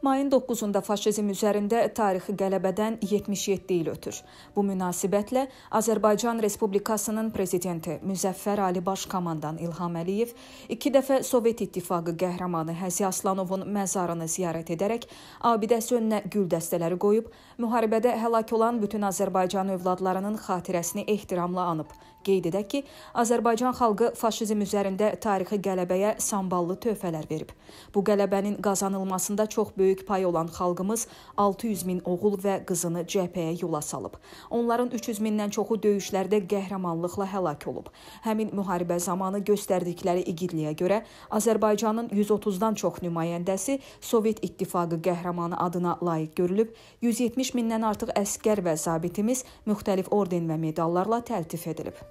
Mayın 9-da faşizm üzərində tarixi qələbədən 77 il ötür. Bu münasibətlə Azərbaycan Respublikasının prezidenti Müzəffər Ali Baş komandan İlham Əliyev iki dəfə Sovet İttifaqı qəhrəmanı Həzi Aslanovun məzarını ziyarət edərək abidəsi önünə gül dəstələri qoyub müharibədə həlak olan bütün Azərbaycan övladlarının xatirəsini ehtiramla anıb. Qeyd edək ki, Azərbaycan xalqı faşizm üzərində tarixi qələbəyə samballı töhfələr verib. Bu qələbənin qazanılmasında çox böyük pay olan xalqımız 600 min oğul və qızını cəbhəyə yola salıb. Onların 300 mindən çoxu döyüşlərdə qəhrəmanlıqla həlak olub. Həmin müharibə zamanı göstərdikləri igidliyə görə Azərbaycanın 130-dan çox nümayəndəsi Sovet İttifaqı qəhrəmanı adına layiq görülüb, 170 mindən artıq əsgər və zabitimiz müxtəlif orden və medallarla təltif edilib.